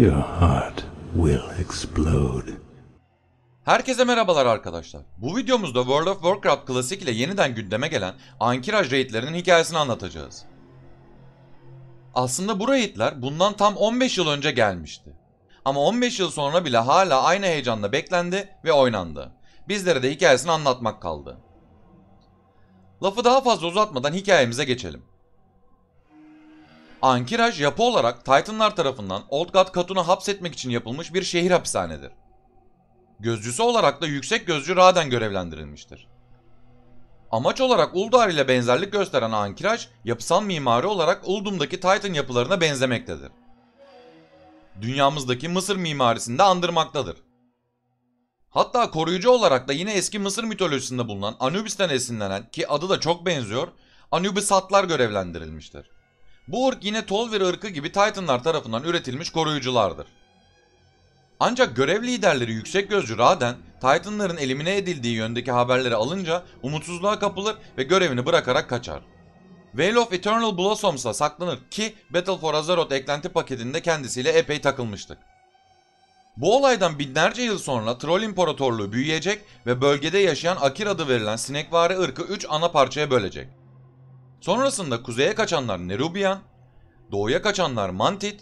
Your heart will explode. Herkese merhabalar arkadaşlar. Bu videomuzda World of Warcraft klasik ile yeniden gündeme gelen Ankiraj raidlerinin hikayesini anlatacağız. Aslında bu raidler bundan tam 15 yıl önce gelmişti. Ama 15 yıl sonra bile hala aynı heyecanla beklendi ve oynandı. Bizlere de hikayesini anlatmak kaldı. Lafı daha fazla uzatmadan hikayemize geçelim. Ankiraj yapı olarak Titanlar tarafından Old God Katun'u hapsetmek için yapılmış bir şehir hapishanedir. Gözcüsü olarak da Yüksek Gözcü Raden görevlendirilmiştir. Amaç olarak Uldar ile benzerlik gösteren Ankiraj, yapısal mimari olarak Uldum'daki Titan yapılarına benzemektedir. Dünyamızdaki Mısır mimarisini de andırmaktadır. Hatta koruyucu olarak da yine eski Mısır mitolojisinde bulunan Anubis'ten esinlenen ki adı da çok benziyor, Anubisatlar görevlendirilmiştir. Bu ırk yine Tolvir ırkı gibi Titanlar tarafından üretilmiş koruyuculardır. Ancak görev liderleri yüksek gözcü Raden, Titanların elimine edildiği yöndeki haberleri alınca umutsuzluğa kapılır ve görevini bırakarak kaçar. Veil of Eternal Blossoms'a saklanır ki Battle for Azeroth eklenti paketinde kendisiyle epey takılmıştık. Bu olaydan binlerce yıl sonra Troll İmparatorluğu büyüyecek ve bölgede yaşayan Akir adı verilen sinekvari ırkı 3 ana parçaya bölecek. Sonrasında kuzeye kaçanlar Nerubian, doğuya kaçanlar Mantit,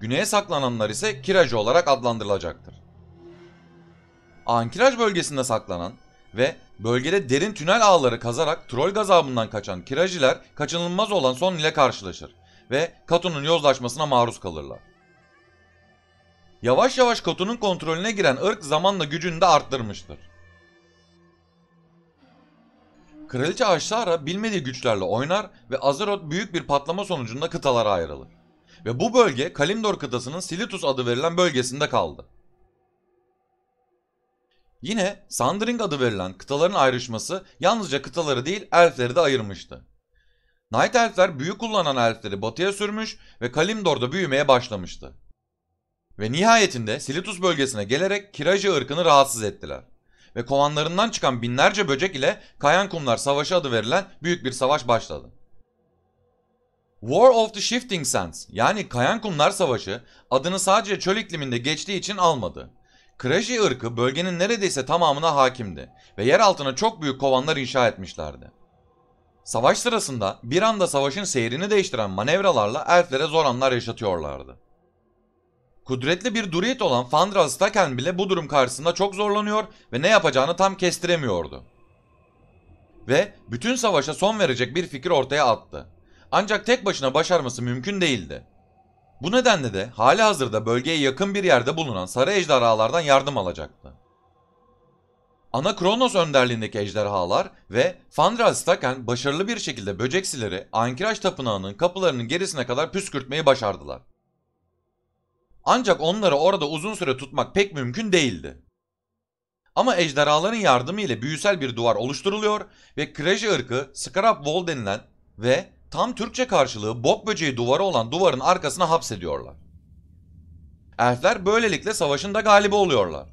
güneye saklananlar ise Kiraj olarak adlandırılacaktır. Ankiraj bölgesinde saklanan ve bölgede derin tünel ağları kazarak troll gazabından kaçan Kirajiler kaçınılmaz olan son ile karşılaşır ve Katu'nun yozlaşmasına maruz kalırlar. Yavaş yavaş Katu'nun kontrolüne giren ırk zamanla gücünü de arttırmıştır. Kraliçe Aşsara bilmediği güçlerle oynar ve Azeroth büyük bir patlama sonucunda kıtalara ayrılır. Ve bu bölge Kalimdor kıtasının Silitus adı verilen bölgesinde kaldı. Yine Sandring adı verilen kıtaların ayrışması yalnızca kıtaları değil elfleri de ayırmıştı. Night Elfler büyü kullanan elfleri batıya sürmüş ve Kalimdor'da büyümeye başlamıştı. Ve nihayetinde Silitus bölgesine gelerek Kiraji ırkını rahatsız ettiler ve kovanlarından çıkan binlerce böcek ile Kayan Kumlar Savaşı adı verilen büyük bir savaş başladı. War of the Shifting Sands yani Kayan Kumlar Savaşı adını sadece çöl ikliminde geçtiği için almadı. Kreşi ırkı bölgenin neredeyse tamamına hakimdi ve yer altına çok büyük kovanlar inşa etmişlerdi. Savaş sırasında bir anda savaşın seyrini değiştiren manevralarla elflere zor anlar yaşatıyorlardı. Kudretli bir duriyet olan Fandral Staken bile bu durum karşısında çok zorlanıyor ve ne yapacağını tam kestiremiyordu. Ve bütün savaşa son verecek bir fikir ortaya attı. Ancak tek başına başarması mümkün değildi. Bu nedenle de hali hazırda bölgeye yakın bir yerde bulunan sarı ejderhalardan yardım alacaktı. Ana Kronos önderliğindeki ejderhalar ve Fandral Staken başarılı bir şekilde böceksileri Ankiraj Tapınağı'nın kapılarının gerisine kadar püskürtmeyi başardılar. Ancak onları orada uzun süre tutmak pek mümkün değildi. Ama ejderhaların yardımı ile büyüsel bir duvar oluşturuluyor ve Kreji ırkı Scrap Wall denilen ve tam Türkçe karşılığı bok böceği duvarı olan duvarın arkasına hapsediyorlar. Elfler böylelikle savaşında da galibi oluyorlar.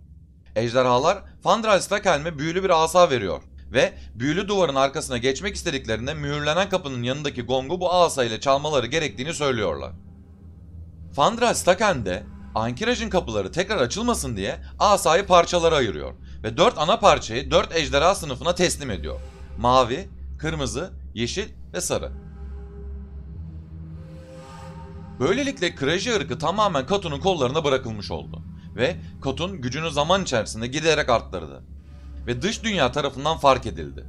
Ejderhalar Fandral Stakelm'e büyülü bir asa veriyor ve büyülü duvarın arkasına geçmek istediklerinde mühürlenen kapının yanındaki gongu bu asa ile çalmaları gerektiğini söylüyorlar. Fandral Staken de ankirajın kapıları tekrar açılmasın diye asayı parçalara ayırıyor ve dört ana parçayı dört ejderha sınıfına teslim ediyor. Mavi, kırmızı, yeşil ve sarı. Böylelikle Kreji ırkı tamamen Katu'nun kollarına bırakılmış oldu ve Katun gücünü zaman içerisinde giderek arttırdı ve dış dünya tarafından fark edildi.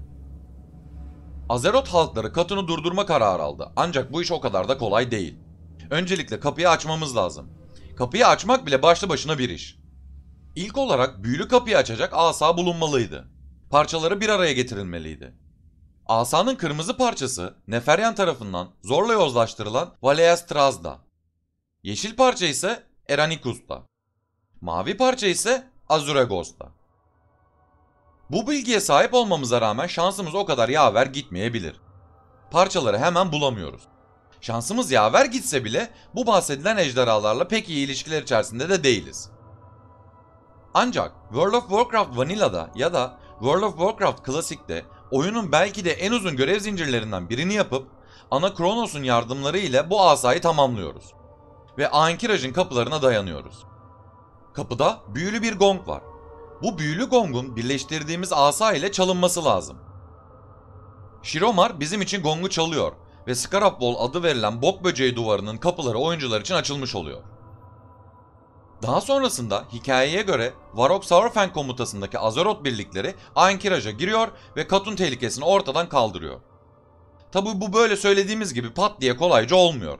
Azeroth halkları Katun'u durdurma kararı aldı ancak bu iş o kadar da kolay değil. Öncelikle kapıyı açmamız lazım. Kapıyı açmak bile başlı başına bir iş. İlk olarak büyülü kapıyı açacak asa bulunmalıydı. Parçaları bir araya getirilmeliydi. Asanın kırmızı parçası Neferyan tarafından zorla yozlaştırılan Valeastraz'da. Yeşil parça ise Eranikus'ta. Mavi parça ise Azurego's'ta. Bu bilgiye sahip olmamıza rağmen şansımız o kadar yaver gitmeyebilir. Parçaları hemen bulamıyoruz şansımız yaver gitse bile bu bahsedilen ejderhalarla pek iyi ilişkiler içerisinde de değiliz. Ancak World of Warcraft Vanilla'da ya da World of Warcraft Classic'te oyunun belki de en uzun görev zincirlerinden birini yapıp ana Kronos'un yardımları ile bu asayı tamamlıyoruz. Ve Ankiraj'ın kapılarına dayanıyoruz. Kapıda büyülü bir gong var. Bu büyülü gongun birleştirdiğimiz asa ile çalınması lazım. Shiromar bizim için gongu çalıyor ve Scarab Wall adı verilen bok böceği duvarının kapıları oyuncular için açılmış oluyor. Daha sonrasında hikayeye göre Varok Saurofen komutasındaki Azeroth birlikleri Ankiraj'a giriyor ve Katun tehlikesini ortadan kaldırıyor. Tabi bu böyle söylediğimiz gibi pat diye kolayca olmuyor.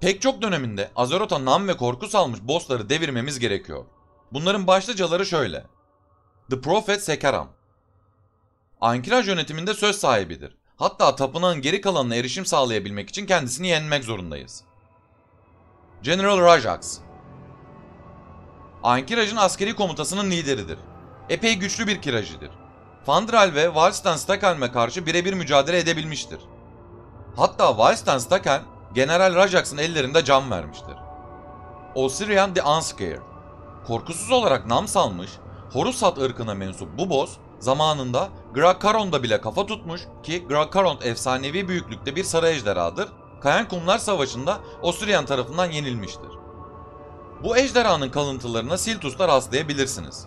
Pek çok döneminde Azeroth'a nam ve korku salmış bossları devirmemiz gerekiyor. Bunların başlıcaları şöyle. The Prophet Sekeram. Ankiraj yönetiminde söz sahibidir Hatta tapınağın geri kalanına erişim sağlayabilmek için kendisini yenmek zorundayız. General Rajax Ankiraj'ın askeri komutasının lideridir. Epey güçlü bir kirajidir. Fandral ve Valstan Stakhelm'e karşı birebir mücadele edebilmiştir. Hatta Valstan Stakhelm, General Rajax'ın ellerinde can vermiştir. Osirian the Unscared Korkusuz olarak nam salmış, Horusat ırkına mensup bu boz, zamanında Grakaron'da bile kafa tutmuş ki Grakaron efsanevi büyüklükte bir saray ejderhadır. Kayan Kumlar Savaşı'nda Osuryan tarafından yenilmiştir. Bu ejderhanın kalıntılarına Siltus'ta rastlayabilirsiniz.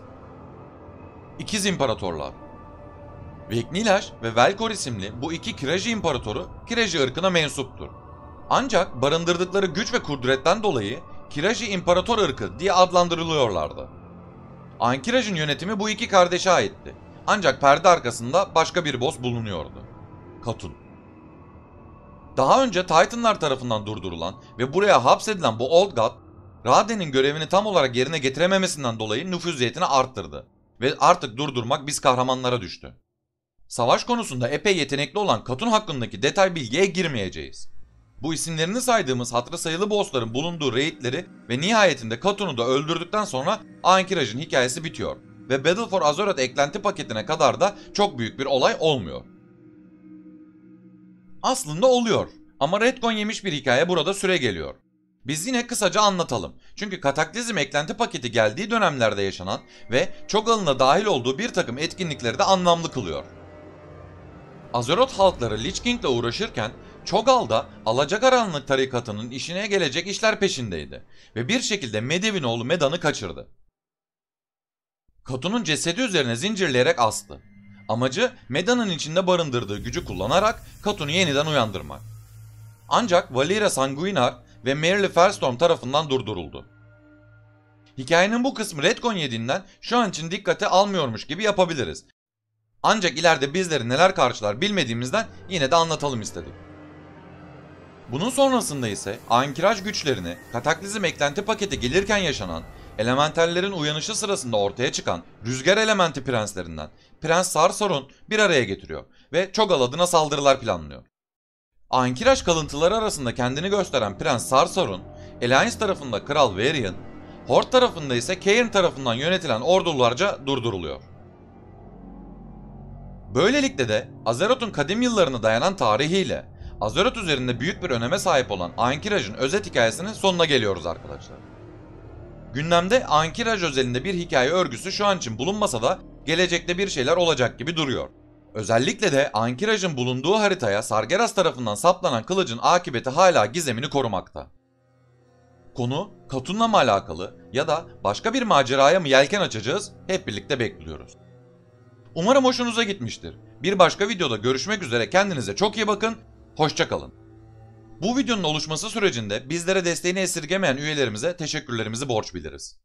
İkiz İmparatorlar Veknilaş ve Velkor isimli bu iki Kireji imparatoru Kireji ırkına mensuptur. Ancak barındırdıkları güç ve kudretten dolayı Kireji İmparator ırkı diye adlandırılıyorlardı. Ankiraj'ın yönetimi bu iki kardeşe aitti. Ancak perde arkasında başka bir boss bulunuyordu. Katun. Daha önce Titanlar tarafından durdurulan ve buraya hapsedilen bu Old God, Raden'in görevini tam olarak yerine getirememesinden dolayı nüfuziyetini arttırdı ve artık durdurmak biz kahramanlara düştü. Savaş konusunda epey yetenekli olan Katun hakkındaki detay bilgiye girmeyeceğiz. Bu isimlerini saydığımız hatırı sayılı bossların bulunduğu raidleri ve nihayetinde Katun'u da öldürdükten sonra Ankiraj'ın hikayesi bitiyor ve Battle for Azeroth eklenti paketine kadar da çok büyük bir olay olmuyor. Aslında oluyor ama retcon yemiş bir hikaye burada süre geliyor. Biz yine kısaca anlatalım. Çünkü kataklizm eklenti paketi geldiği dönemlerde yaşanan ve çok alına dahil olduğu bir takım etkinlikleri de anlamlı kılıyor. Azeroth halkları Lich King'le uğraşırken Çogal da Alacakaranlık tarikatının işine gelecek işler peşindeydi ve bir şekilde Medivh'in oğlu Medan'ı kaçırdı. Katun'un cesedi üzerine zincirleyerek astı. Amacı Meda'nın içinde barındırdığı gücü kullanarak Katun'u yeniden uyandırmak. Ancak Valera Sanguinar ve Merle Firestorm tarafından durduruldu. Hikayenin bu kısmı retcon yediğinden şu an için dikkate almıyormuş gibi yapabiliriz. Ancak ileride bizleri neler karşılar bilmediğimizden yine de anlatalım istedik. Bunun sonrasında ise ankiraj güçlerini kataklizm eklenti paketi gelirken yaşanan Elementallerin uyanışı sırasında ortaya çıkan rüzgar elementi prenslerinden Prens Sarsaron bir araya getiriyor ve Çogal adına saldırılar planlıyor. Ankiraj kalıntıları arasında kendini gösteren Prens Sarsaron, Alliance tarafında Kral Varian, Horde tarafında ise Cairn tarafından yönetilen ordularca durduruluyor. Böylelikle de Azeroth'un kadim yıllarını dayanan tarihiyle Azeroth üzerinde büyük bir öneme sahip olan Ankiraj'ın özet hikayesinin sonuna geliyoruz arkadaşlar. Gündemde Ankiraj özelinde bir hikaye örgüsü şu an için bulunmasa da gelecekte bir şeyler olacak gibi duruyor. Özellikle de Ankiraj'ın bulunduğu haritaya Sargeras tarafından saplanan kılıcın akıbeti hala gizemini korumakta. Konu Katun'la mı alakalı ya da başka bir maceraya mı yelken açacağız hep birlikte bekliyoruz. Umarım hoşunuza gitmiştir. Bir başka videoda görüşmek üzere kendinize çok iyi bakın, hoşçakalın. Bu videonun oluşması sürecinde bizlere desteğini esirgemeyen üyelerimize teşekkürlerimizi borç biliriz.